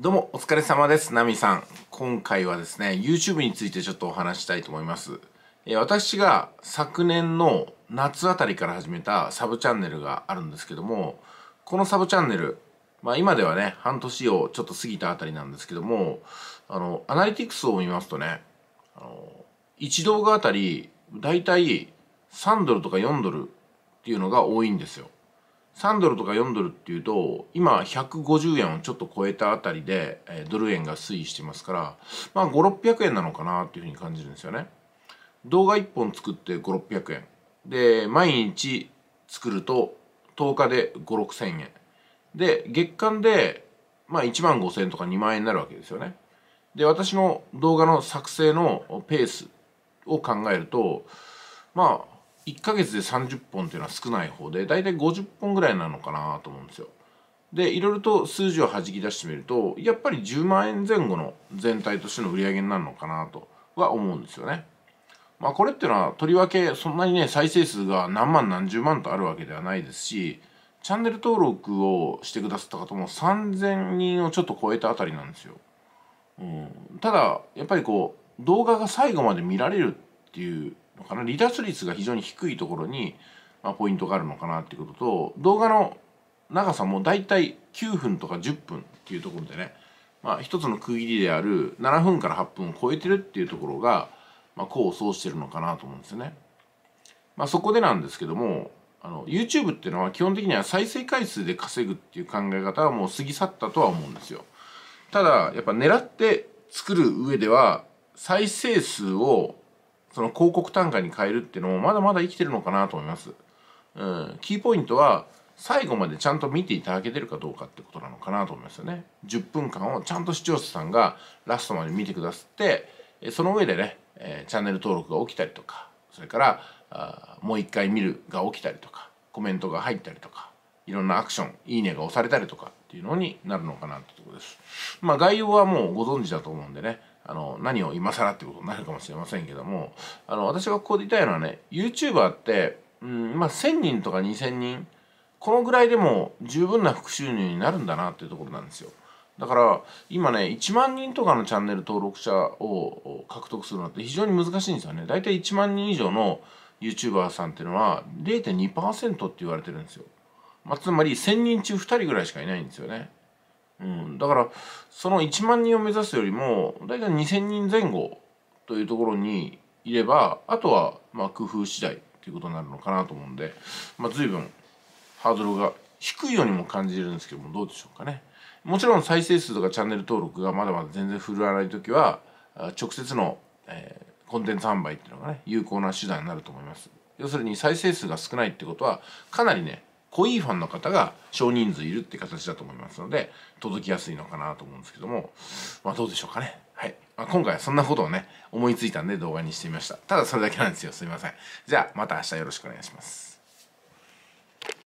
どうもお疲れ様です。ナミさん。今回はですね、YouTube についてちょっとお話したいと思います。えー、私が昨年の夏あたりから始めたサブチャンネルがあるんですけども、このサブチャンネル、まあ今ではね、半年をちょっと過ぎたあたりなんですけども、あの、アナリティクスを見ますとね、あの、1動画あたり、だいたい3ドルとか4ドルっていうのが多いんですよ。3ドルとか4ドルっていうと今150円をちょっと超えたあたりで、えドル円が推移してますからまあ5600円なのかなっていうふうに感じるんですよね動画1本作って5600円で毎日作ると10日で56000円で月間でまあ1万5000円とか2万円になるわけですよねで私の動画の作成のペースを考えるとまあ1ヶ月で30本っていうのは少ない方で大体50本ぐらいなのかなと思うんですよ。でいろいろと数字をはじき出してみるとやっぱり10万円前後の全体としての売り上げになるのかなとは思うんですよね。まあこれっていうのはとりわけそんなにね再生数が何万何十万とあるわけではないですしチャンネル登録をしてくださった方も3000人をちょっと超えたあたりなんですよ。うん、ただやっぱりこう動画が最後まで見られるっていうのかな離脱率が非常に低いところに、まあ、ポイントがあるのかなっていうことと動画の長さも大体9分とか10分っていうところでね、まあ、一つの区切りである7分から8分を超えてるっていうところが、まあ、功を奏してるのかなと思うんですよね。まあ、そこでなんですけどもあの YouTube っていうのは基本的には再生回数で稼ぐっていう考え方はもう過ぎ去ったとは思うんですよ。ただやっぱ狙って作る上では再生数をその広告単価に変えるっていうのもまだまだ生きてるのかなと思います。うん、キーポイントは最後までちゃんと見ていただけてるかどうかってことなのかなと思いますよね。10分間をちゃんと視聴者さんがラストまで見てくださってその上でね、えチャンネル登録が起きたりとかそれからあもう一回見るが起きたりとかコメントが入ったりとかいろんなアクション「いいね」が押されたりとかっていうのになるのかなってとこです。まあ概要はもうご存知だと思うんでねあの何を今更ってことになるかもしれませんけどもあの私がここで言いたいのはね YouTuber って、うんまあ、1,000人とか2,000人このぐらいでも十分な副収入になるんだなっていうところなんですよ。だから今ね1万人とかのチャンネル登録者を獲得するのって非常に難しいんですよね。大体1万人以上の YouTuber さんっていうのは0.2%って言われてるんですよ。まあ、つまり1000人中2人ぐらいしかいないんですよね。うん、だからその1万人を目指すよりも大体2,000人前後というところにいればあとはまあ工夫次第ということになるのかなと思うんで、まあ、随分ハードルが低いようにも感じるんですけどもどうでしょうかね。もちろん再生数とかチャンネル登録がまだまだ全然振るわない時は直接の、えー、コンテンツ販売っていうのがね有効な手段になると思います。要するに再生数が少ないってことはかなりね濃いファンの方が少人数いるって形だと思いますので届きやすいのかなと思うんですけどもまあどうでしょうかねはい、まあ、今回はそんなことをね思いついたんで動画にしてみましたただそれだけなんですよすいませんじゃあまた明日よろしくお願いします